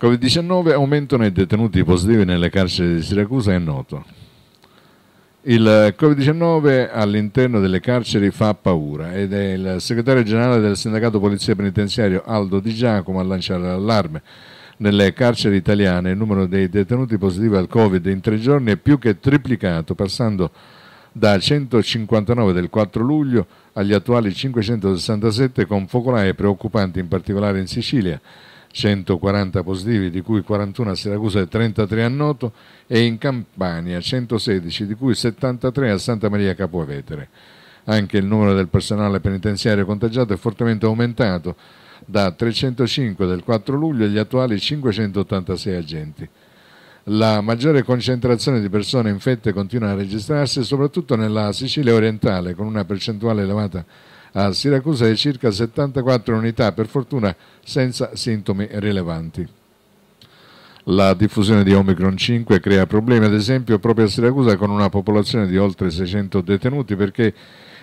Covid-19, aumento nei detenuti positivi nelle carceri di Siracusa è noto. Il Covid-19 all'interno delle carceri fa paura ed è il segretario generale del sindacato Polizia Penitenziario Aldo Di Giacomo a lanciare l'allarme. Nelle carceri italiane il numero dei detenuti positivi al Covid in tre giorni è più che triplicato, passando da 159 del 4 luglio agli attuali 567 con focolai preoccupanti in particolare in Sicilia 140 positivi, di cui 41 a Siracusa e 33 a Noto, e in Campania 116, di cui 73 a Santa Maria Capovetere. Anche il numero del personale penitenziario contagiato è fortemente aumentato, da 305 del 4 luglio agli attuali 586 agenti. La maggiore concentrazione di persone infette continua a registrarsi soprattutto nella Sicilia orientale con una percentuale elevata di a Siracuse circa 74 unità, per fortuna senza sintomi rilevanti. La diffusione di Omicron 5 crea problemi, ad esempio, proprio a Siracusa con una popolazione di oltre 600 detenuti perché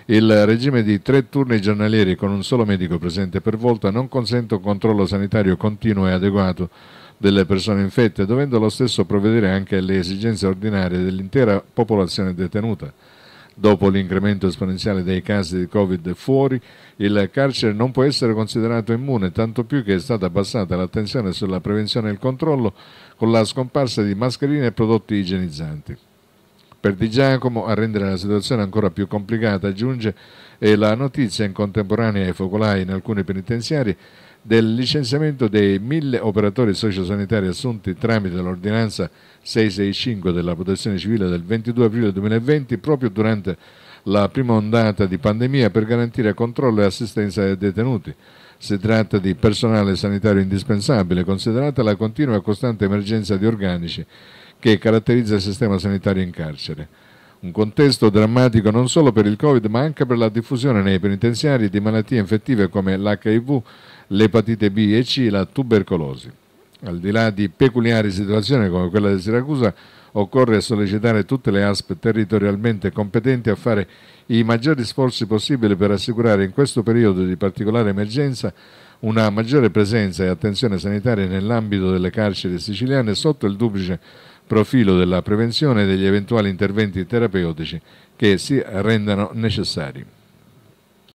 il regime di tre turni giornalieri con un solo medico presente per volta non consente un controllo sanitario continuo e adeguato delle persone infette, dovendo lo stesso provvedere anche alle esigenze ordinarie dell'intera popolazione detenuta. Dopo l'incremento esponenziale dei casi di Covid fuori, il carcere non può essere considerato immune, tanto più che è stata abbassata l'attenzione sulla prevenzione e il controllo con la scomparsa di mascherine e prodotti igienizzanti. Per Di Giacomo, a rendere la situazione ancora più complicata, aggiunge la notizia in contemporanea ai focolai in alcuni penitenziari del licenziamento dei mille operatori sociosanitari assunti tramite l'ordinanza 665 della protezione civile del 22 aprile 2020 proprio durante la prima ondata di pandemia per garantire controllo e assistenza ai detenuti. Si tratta di personale sanitario indispensabile, considerata la continua e costante emergenza di organici che caratterizza il sistema sanitario in carcere. Un contesto drammatico non solo per il Covid, ma anche per la diffusione nei penitenziari di malattie infettive come l'HIV, l'epatite B e C, la tubercolosi. Al di là di peculiari situazioni come quella di Siracusa, occorre sollecitare tutte le ASP territorialmente competenti a fare i maggiori sforzi possibili per assicurare in questo periodo di particolare emergenza una maggiore presenza e attenzione sanitaria nell'ambito delle carceri siciliane sotto il duplice profilo della prevenzione e degli eventuali interventi terapeutici che si rendano necessari.